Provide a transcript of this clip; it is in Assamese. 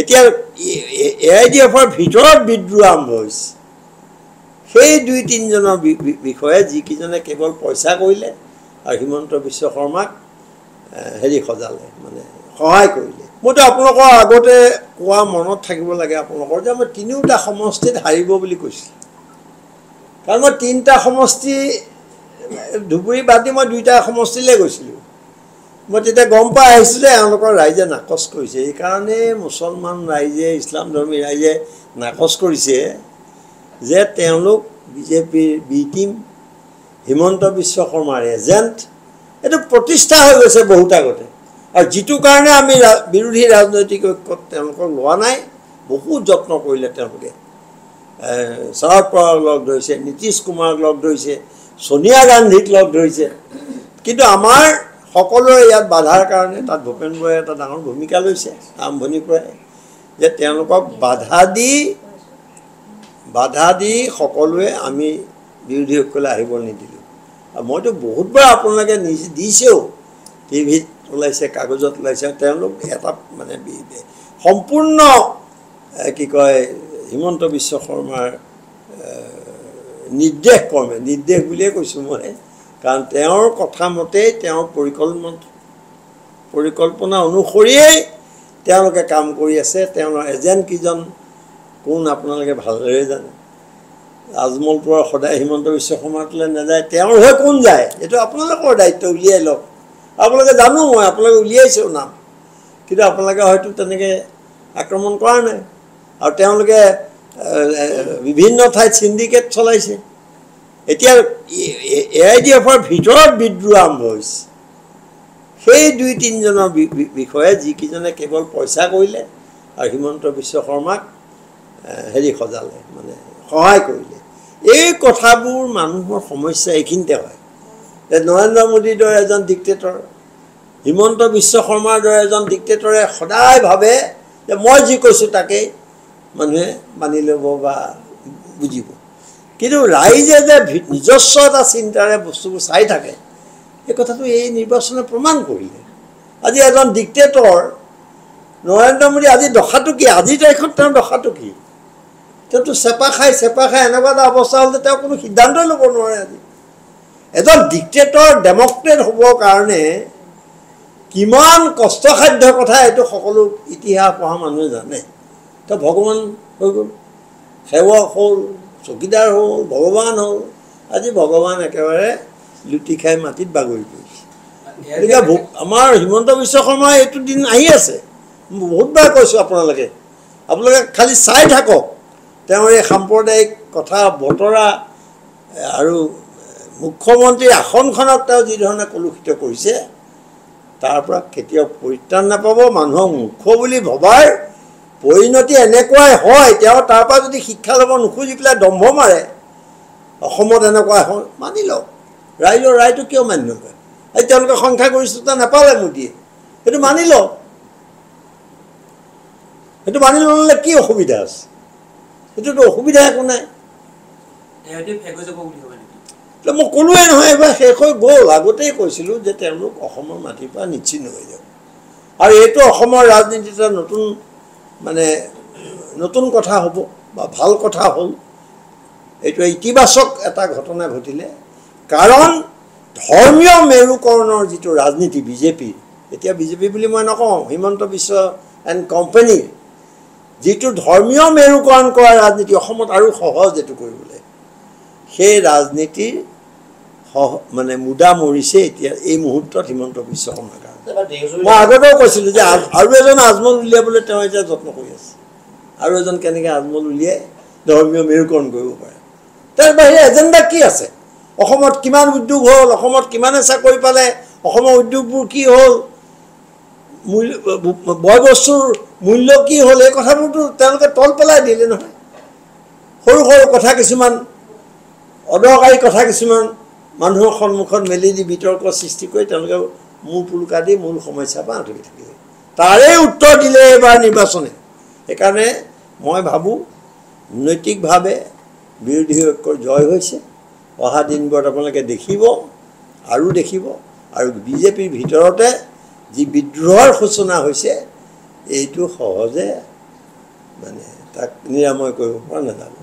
এতিয়া এ আই ডি এফৰ ভিতৰত বিদ্ৰোহ আৰম্ভ হৈছে সেই দুই তিনিজনৰ বিষয়ে যিকেইজনে কেৱল পইচা কৰিলে আৰু হিমন্ত বিশ্ব শৰ্মাক হেৰি সজালে মানে সহায় কৰিলে মইতো আপোনালোকৰ আগতে কোৱা মনত থাকিব লাগে আপোনালোকৰ যে মই তিনিওটা সমষ্টিত হাৰিব বুলি কৈছিলোঁ কাৰণ মই তিনিটা সমষ্টি ধুবুৰী বাদ দি মই দুইটা সমষ্টিলৈ গৈছিলোঁ মই তেতিয়া গম পাই আহিছোঁ যে এওঁলোকৰ ৰাইজে নাকচ কৰিছে সেইকাৰণে মুছলমান ৰাইজে ইছলাম ধৰ্মী ৰাইজে নাকচ কৰিছে যে তেওঁলোক বিজেপিৰ বি টিম হিমন্ত বিশ্ব শৰ্মাৰ এজেণ্ট এইটো প্ৰতিষ্ঠা হৈ গৈছে বহুত আগতে আৰু যিটো কাৰণে আমি বিৰোধী ৰাজনৈতিক ঐক্যত তেওঁলোকক লোৱা নাই বহুত যত্ন কৰিলে তেওঁলোকে শৰদ পাৱাৰক লগ ধৰিছে নীতিশ কুমাৰক লগ ধৰিছে ছোনিয়া গান্ধীক লগ ধৰিছে কিন্তু আমাৰ সকলোৰে ইয়াত বাধাৰ কাৰণে তাত ভূপেন বৰাই এটা ডাঙৰ ভূমিকা লৈছে আৰম্ভণিৰ পৰাই যে তেওঁলোকক বাধা দি বাধা দি সকলোৱে আমি বিৰোধীসকলে আহিব নিদিলোঁ আৰু মইতো বহুতবাৰ আপোনালোকে নি দিছেও টি ভিত ওলাইছে কাগজত ওলাইছে তেওঁলোক এটা মানে সম্পূৰ্ণ কি কয় হিমন্ত বিশ্ব শৰ্মাৰ নিৰ্দেশ কৰ্মে নিৰ্দেশ বুলিয়ে কৈছোঁ মই কাৰণ তেওঁৰ কথামতেই তেওঁৰ পৰিকল্পনা পৰিকল্পনা অনুসৰিয়েই তেওঁলোকে কাম কৰি আছে তেওঁলোকৰ এজেণ্ট কেইজন কোন আপোনালোকে ভালদৰে জানে আজমলটো আৰু সদায় হিমন্ত বিশ্ব শৰ্মাটোলৈ নাযায় তেওঁৰ হৈ কোন যায় এইটো আপোনালোকৰ দায়িত্ব উলিয়াই লওক আপোনালোকে জানো মই আপোনালোকে উলিয়াইছোঁ নাম কিন্তু আপোনালোকে হয়তো তেনেকৈ আক্ৰমণ কৰা নাই আৰু তেওঁলোকে বিভিন্ন ঠাইত চিণ্ডিকেট চলাইছে এতিয়া এ আই ডি এফৰ ভিতৰত বিদ্ৰোহ আৰম্ভ হৈছে সেই দুই তিনিজনৰ বিষয়ে যিকেইজনে কেৱল পইচা কৰিলে আৰু হিমন্ত বিশ্ব শৰ্মাক হেৰি সজালে মানে সহায় কৰিলে এই কথাবোৰ মানুহৰ সমস্যা এইখিনিতে হয় যে নৰেন্দ্ৰ মোদীৰ দৰে এজন ডিক্টেটৰ হিমন্ত বিশ্ব শৰ্মাৰ দৰে এজন ডিক্টেটৰে সদায় ভাবে যে মই যি কৈছোঁ তাকেই মানুহে মানি ল'ব বা বুজিব কিন্তু ৰাইজে যে নিজস্ব এটা চিন্তাৰে বস্তুবোৰ চাই থাকে সেই কথাটো এই নিৰ্বাচনে প্ৰমাণ কৰিলে আজি এজন ডিক্টেটৰ নৰেন্দ্ৰ মোদী আজি দশাটো কি আজিৰ তাৰিখত তেওঁ দশাটো কি তেওঁতো চেপা খাই চেপা খাই এনেকুৱা এটা অৱস্থা হ'ল যে তেওঁ কোনো সিদ্ধান্তই ল'ব নোৱাৰে আজি এজন ডিক্টেটৰ ডেম'ক্ৰেট হ'বৰ কাৰণে কিমান কষ্টসাধ্য কথা এইটো সকলো ইতিহাস পঢ়া মানুহে জানে তেওঁ ভগৱান হৈ গ'ল সেৱক হ'ল চকীদাৰ হ'ল ভগৱান হ'ল আজি ভগৱান একেবাৰে লুটি খাই মাটিত বাগৰি পৰিছে গতিকে আমাৰ হিমন্ত বিশ্ব শৰ্মাই এইটো দিন আহি আছে বহুতবাৰ কৈছোঁ আপোনালোকে আপোনালোকে খালী চাই থাকক তেওঁৰ এই সাম্প্ৰদায়িক কথা বতৰা আৰু মুখ্যমন্ত্ৰীৰ আসনখনক তেওঁ যিধৰণে কলুষিত কৰিছে তাৰ পৰা কেতিয়াও পৰিত্ৰাণ নাপাব মানুহক মুখ্য বুলি ভবাৰ পৰিণতি এনেকুৱাই হয় তেওঁ তাৰ পৰা যদি শিক্ষা ল'ব নোখোজি পেলাই দম্ভ মাৰে অসমত এনেকুৱা হয় মানি লওক ৰাইজৰ ৰায়টো কিয় মানি নলয় এই তেওঁলোকে সংখ্যাগৰিষ্ঠতা নেপালে মোদীয়ে সেইটো মানি লওক সেইটো মানি ল'লে কি অসুবিধা আছে সেইটোতো অসুবিধা একো নাই মই ক'লোৱেই নহয় এইবাৰ শেষ হৈ গ'ল আগতেই কৈছিলোঁ যে তেওঁলোক অসমৰ মাটিৰ পৰা নিশ্চিন্ন হৈ যাওক আৰু এইটো অসমৰ ৰাজনীতিত নতুন মানে নতুন কথা হ'ব বা ভাল কথা হ'ল এইটো ইতিবাচক এটা ঘটনা ঘটিলে কাৰণ ধৰ্মীয় মেৰুকৰণৰ যিটো ৰাজনীতি বিজেপিৰ এতিয়া বিজেপি বুলি মই নকওঁ হিমন্ত বিশ্ব এণ্ড কোম্পানীৰ যিটো ধৰ্মীয় মেৰুকৰণ কৰা ৰাজনীতি অসমত আৰু সহজ এইটো কৰিবলৈ সেই ৰাজনীতিৰ সহ মানে মুদা মৰিছে এতিয়া এই মুহূৰ্তত হিমন্ত বিশ্ব সমাগাৰ মই আগতেও কৈছিলোঁ যে আৰু এজন আজমল উলিয়াবলৈ তেওঁ এতিয়া যত্ন কৰি আছে আৰু এজন কেনেকৈ আজমল উলিয়াই ধৰ্মীয় মেৰুকৰণ কৰিব পাৰে তাৰ বাহিৰে এজেণ্ডা কি আছে অসমত কিমান উদ্যোগ হ'ল অসমত কিমানে চাকৰি পালে অসমৰ উদ্যোগবোৰ কি হ'ল মূল্য বয় বস্তুৰ মূল্য কি হ'ল এই কথাবোৰতো তেওঁলোকে তল পেলাই দিলে নহয় সৰু সৰু কথা কিছুমান অদৰকাৰী কথা কিছুমান মানুহৰ সন্মুখত মেলি দি বিতৰ্ক সৃষ্টি কৰি তেওঁলোকে মোৰ পুলুকা দি মূল সমস্যাৰ পৰা আঁতৰি থাকিব তাৰে উত্তৰ দিলে এইবাৰ নিৰ্বাচনে সেইকাৰণে মই ভাবোঁ নৈতিকভাৱে বিৰোধী ঐক্যৰ জয় হৈছে অহা দিনবোৰত আপোনালোকে দেখিব আৰু দেখিব আৰু বিজেপিৰ ভিতৰতে যি বিদ্ৰোহৰ সূচনা হৈছে এইটো সহজে মানে তাক নিৰাময় কৰিব পৰা নাযাব